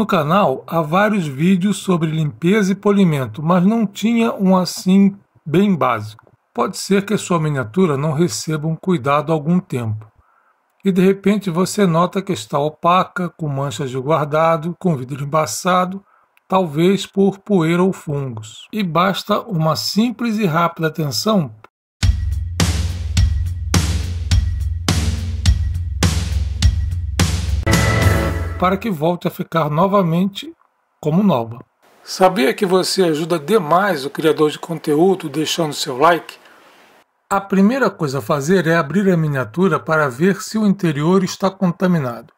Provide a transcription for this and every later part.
No canal há vários vídeos sobre limpeza e polimento, mas não tinha um assim bem básico. Pode ser que sua miniatura não receba um cuidado há algum tempo. E de repente você nota que está opaca, com manchas de guardado, com vidro embaçado, talvez por poeira ou fungos. E basta uma simples e rápida atenção para que volte a ficar novamente como nova. Sabia que você ajuda demais o criador de conteúdo deixando seu like? A primeira coisa a fazer é abrir a miniatura para ver se o interior está contaminado.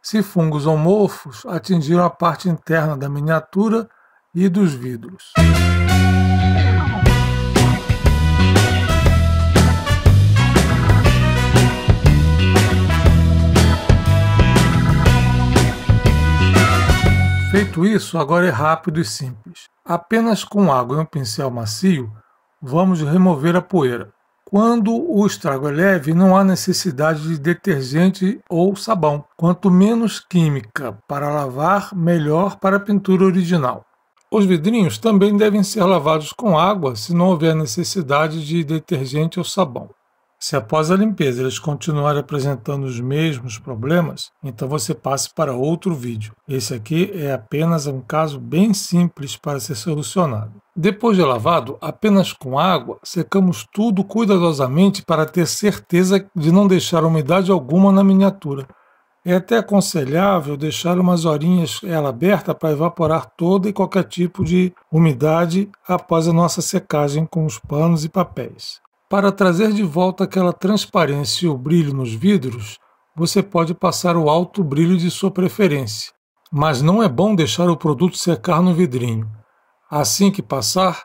Se fungos ou mofos atingiram a parte interna da miniatura e dos vidros. Feito isso, agora é rápido e simples. Apenas com água e um pincel macio, vamos remover a poeira. Quando o estrago é leve, não há necessidade de detergente ou sabão. Quanto menos química para lavar, melhor para a pintura original. Os vidrinhos também devem ser lavados com água se não houver necessidade de detergente ou sabão. Se após a limpeza eles continuarem apresentando os mesmos problemas, então você passe para outro vídeo. Esse aqui é apenas um caso bem simples para ser solucionado. Depois de lavado, apenas com água, secamos tudo cuidadosamente para ter certeza de não deixar umidade alguma na miniatura. É até aconselhável deixar umas horinhas ela aberta para evaporar toda e qualquer tipo de umidade após a nossa secagem com os panos e papéis. Para trazer de volta aquela transparência e o brilho nos vidros, você pode passar o alto brilho de sua preferência, mas não é bom deixar o produto secar no vidrinho. Assim que passar,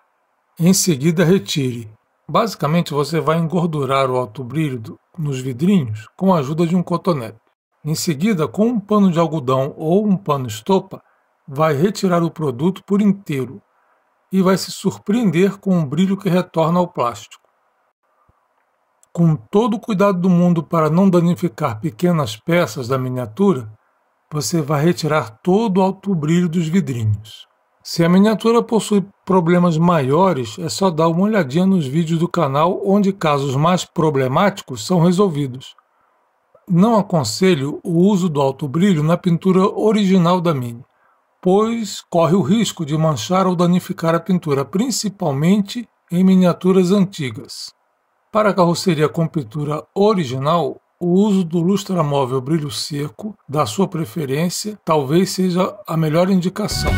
em seguida retire. Basicamente, você vai engordurar o alto brilho nos vidrinhos com a ajuda de um cotonete. Em seguida, com um pano de algodão ou um pano estopa, vai retirar o produto por inteiro e vai se surpreender com o brilho que retorna ao plástico com todo o cuidado do mundo para não danificar pequenas peças da miniatura, você vai retirar todo o alto brilho dos vidrinhos. Se a miniatura possui problemas maiores, é só dar uma olhadinha nos vídeos do canal onde casos mais problemáticos são resolvidos. Não aconselho o uso do alto brilho na pintura original da Mini, pois corre o risco de manchar ou danificar a pintura, principalmente em miniaturas antigas. Para a carroceria com pintura original, o uso do lustramóvel brilho seco, da sua preferência, talvez seja a melhor indicação.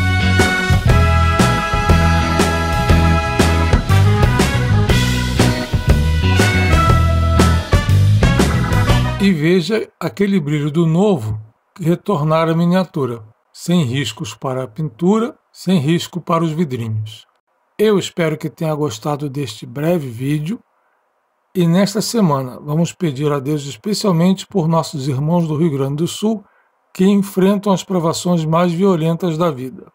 E veja aquele brilho do novo retornar à miniatura, sem riscos para a pintura, sem risco para os vidrinhos. Eu espero que tenha gostado deste breve vídeo e nesta semana vamos pedir a Deus especialmente por nossos irmãos do Rio Grande do Sul que enfrentam as provações mais violentas da vida.